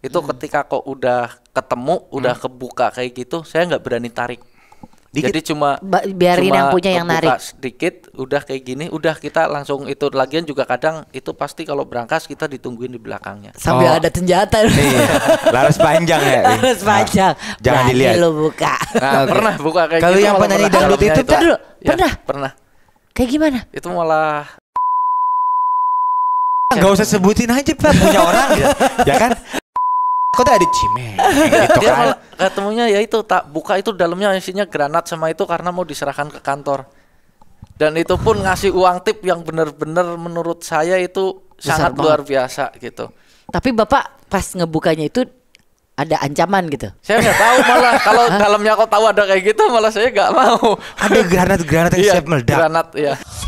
itu hmm. ketika kok udah ketemu udah hmm. kebuka kayak gitu saya nggak berani tarik Dikit. Jadi cuma biarin cuma yang punya yang narik sedikit, udah kayak gini, udah kita langsung itu lagian juga kadang itu pasti kalau berangkas kita ditungguin di belakangnya. Sambil oh. ada senjata. Nih, iya. Laras panjang ya. Laras nah, panjang. Nah, jangan dilihat. lu buka. Nah, okay. pernah buka kayak Kalau gitu, yang penyanyi dangdut itu, itu dulu. Ya, pernah. Pernah. Kayak gimana? Itu malah Gak usah sebutin aja Pak punya orang ya. ya kan? kok ada cime gitu dia kan. malah ketemunya ya itu tak buka itu dalamnya isinya granat sama itu karena mau diserahkan ke kantor dan itu pun ngasih uang tip yang benar-benar menurut saya itu Besar sangat banget. luar biasa gitu tapi bapak pas ngebukanya itu ada ancaman gitu. Saya nggak tahu malah kalau dalamnya kau tahu ada kayak gitu malah saya nggak mau. Ada granat-granat yang iya, siap meledak. Granat ya.